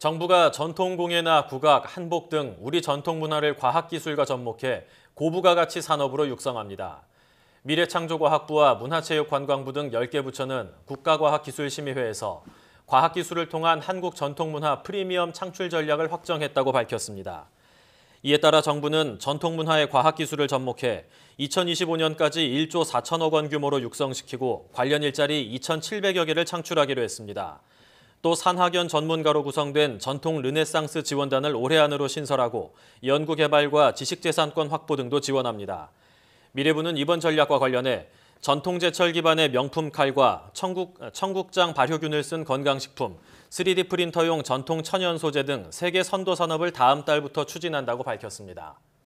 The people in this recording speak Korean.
정부가 전통공예나 국악, 한복 등 우리 전통문화를 과학기술과 접목해 고부가 가치 산업으로 육성합니다. 미래창조과학부와 문화체육관광부 등 10개 부처는 국가과학기술심의회에서 과학기술을 통한 한국 전통문화 프리미엄 창출 전략을 확정했다고 밝혔습니다. 이에 따라 정부는 전통문화의 과학기술을 접목해 2025년까지 1조 4천억 원 규모로 육성시키고 관련 일자리 2,700여 개를 창출하기로 했습니다. 또 산학연 전문가로 구성된 전통 르네상스 지원단을 올해 안으로 신설하고 연구개발과 지식재산권 확보 등도 지원합니다. 미래부는 이번 전략과 관련해 전통제철 기반의 명품 칼과 청국, 청국장 발효균을 쓴 건강식품, 3D 프린터용 전통 천연 소재 등 세계 선도 산업을 다음 달부터 추진한다고 밝혔습니다.